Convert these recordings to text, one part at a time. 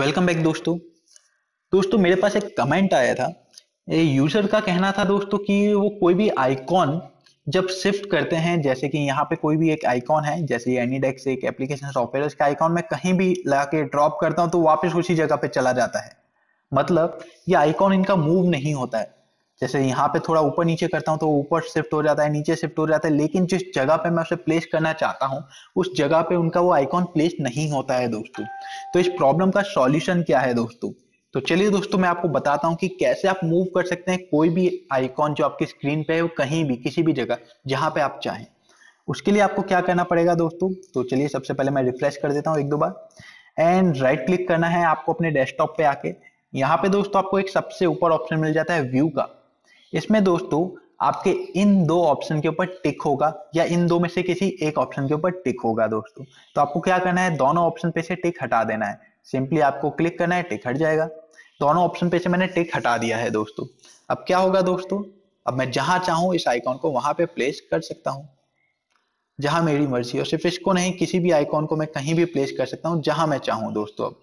welcome back दोस्तों दोस्तों मेरे पास एक कमेंट आया था यूजर का कहना था दोस्तों कि वो कोई भी आइकॉन जब शिफ्ट करते हैं जैसे कि यहाँ पे कोई भी एक आइकॉन है जैसे एनीडेक्स एक एप्लीकेशन सॉफ्टवेयर का आइकॉन मैं कहीं भी लगा के ड्रॉप करता हूँ तो वापस उसी जगह पे चला जाता है मतलब ये आइकॉन इनका मूव नहीं होता है जैसे यहाँ पे थोड़ा ऊपर नीचे करता हूँ तो ऊपर शिफ्ट हो जाता है नीचे शिफ्ट हो जाता है लेकिन जिस जगह पे मैं उसे प्लेस करना चाहता हूँ उस जगह पे उनका वो आइकॉन प्लेस नहीं होता है दोस्तों तो इस प्रॉब्लम का सॉल्यूशन क्या है दोस्तों तो चलिए दोस्तों मैं आपको बताता हूँ कि कैसे आप मूव कर सकते हैं कोई भी आइकॉन जो आपकी स्क्रीन पे है वो कहीं भी किसी भी जगह जहाँ पे आप चाहें उसके लिए आपको क्या करना पड़ेगा दोस्तों तो चलिए सबसे पहले मैं रिफ्रेश कर देता हूँ एक दो बार एंड राइट क्लिक करना है आपको अपने डेस्कटॉप पे आके यहाँ पे दोस्तों आपको एक सबसे ऊपर ऑप्शन मिल जाता है व्यू का इसमें दोस्तों आपके इन दो ऑप्शन के ऊपर टिक होगा या इन दो में से किसी एक ऑप्शन के ऊपर टिक होगा दोस्तों तो आपको क्या करना है दोनों ऑप्शन पे से टिक हटा देना है सिंपली आपको क्लिक करना है टिक हट जाएगा दोनों ऑप्शन पे से मैंने टिक हटा दिया है दोस्तों अब क्या होगा दोस्तों अब मैं जहां चाहूं इस आइकॉन को वहां पे प्लेस कर सकता हूं जहां मेरी मर्जी और सिर्फ इसको नहीं किसी भी आइकॉन को मैं कहीं भी प्लेस कर सकता हूं जहां मैं चाहूं दोस्तों अब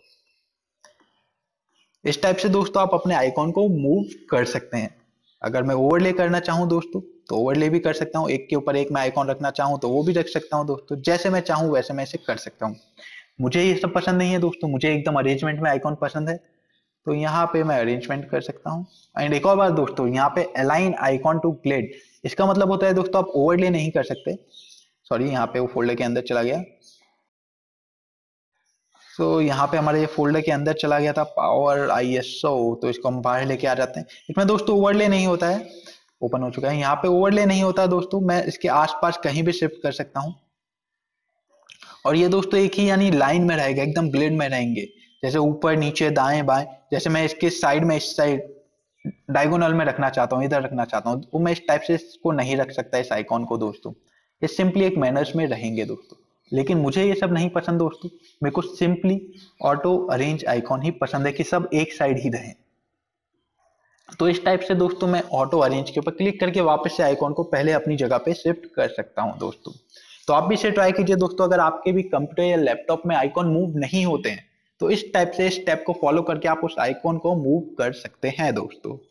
इस टाइप से दोस्तों आप अपने आइकॉन को मूव कर सकते हैं अगर मैं ओवरले करना चाहूँ दोस्तों तो ओवरले भी कर सकता हूँ एक के ऊपर एक मैं आइकॉन रखना चाहूँ तो वो भी रख सकता हूँ दोस्तों जैसे मैं चाहूँ वैसे मैं इसे कर सकता हूँ मुझे ये सब पसंद नहीं है दोस्तों मुझे एकदम अरेंजमेंट में आइकॉन पसंद है तो यहाँ पे मैं अरेंजमेंट कर सकता हूँ एंड एक और बार दोस्तों यहाँ पे अलाइन आइकॉन टू ग्लेड इसका मतलब होता है दोस्तों आप ओवरले नहीं कर सकते सॉरी यहाँ पे वो फोल्डर के अंदर चला गया सो तो so, यहाँ पे हमारे फोल्डर के अंदर चला गया था पावर आई तो इसको हम बाहर लेके आ जाते हैं इसमें दोस्तों ओवरले नहीं होता है ओपन हो चुका है यहाँ पे ओवरले नहीं होता दोस्तों मैं इसके आसपास कहीं भी शिफ्ट कर सकता हूँ और ये दोस्तों एक ही यानी लाइन में रहेगा एकदम ब्लेड में रहेंगे जैसे ऊपर नीचे दाएं बाएं जैसे मैं इसके साइड में इस साइड डायगोनल में रखना चाहता हूँ इधर रखना चाहता हूँ वो मैं इस टाइप से इसको नहीं रख सकता इस आइकॉन को दोस्तों ये सिंपली एक मैनर्स में रहेंगे दोस्तों लेकिन मुझे ये सब नहीं पसंद दोस्तों मेरे को सिंपली ऑटो अरेंज आइकॉन ही पसंद है कि सब एक साइड ही रहें तो इस टाइप से दोस्तों मैं ऑटो अरेंज के ऊपर क्लिक करके वापस से आइकॉन को पहले अपनी जगह पे शिफ्ट कर सकता हूँ दोस्तों तो आप भी इसे ट्राई कीजिए दोस्तों अगर आपके भी कंप्यूटर या लैपटॉप में आइकॉन मूव नहीं होते हैं तो इस टाइप से इस स्टेप को फॉलो करके आप उस आइकॉन को मूव कर सकते हैं दोस्तों